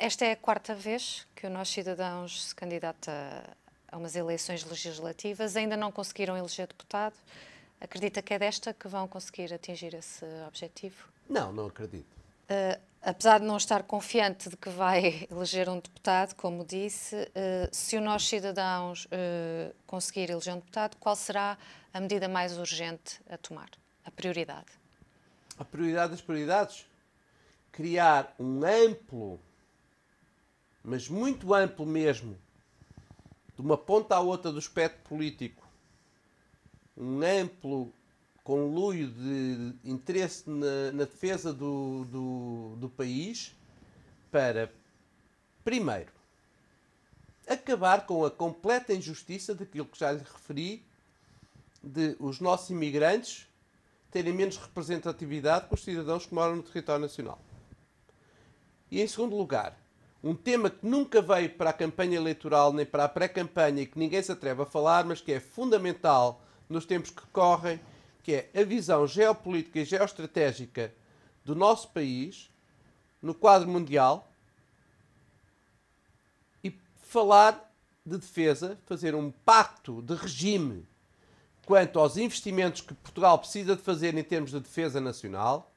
Esta é a quarta vez que o Nós Cidadãos se candidata a umas eleições legislativas. Ainda não conseguiram eleger deputado. Acredita que é desta que vão conseguir atingir esse objetivo? Não, não acredito. Uh, apesar de não estar confiante de que vai eleger um deputado, como disse, uh, se o Nós Cidadãos uh, conseguir eleger um deputado, qual será a medida mais urgente a tomar? A prioridade? A prioridade das prioridades? Criar um amplo mas muito amplo mesmo, de uma ponta à outra do espectro político, um amplo conluio de interesse na, na defesa do, do, do país para, primeiro, acabar com a completa injustiça daquilo que já lhe referi, de os nossos imigrantes terem menos representatividade que os cidadãos que moram no território nacional. E, em segundo lugar, um tema que nunca veio para a campanha eleitoral nem para a pré-campanha e que ninguém se atreve a falar, mas que é fundamental nos tempos que correm, que é a visão geopolítica e geoestratégica do nosso país no quadro mundial e falar de defesa, fazer um pacto de regime quanto aos investimentos que Portugal precisa de fazer em termos de defesa nacional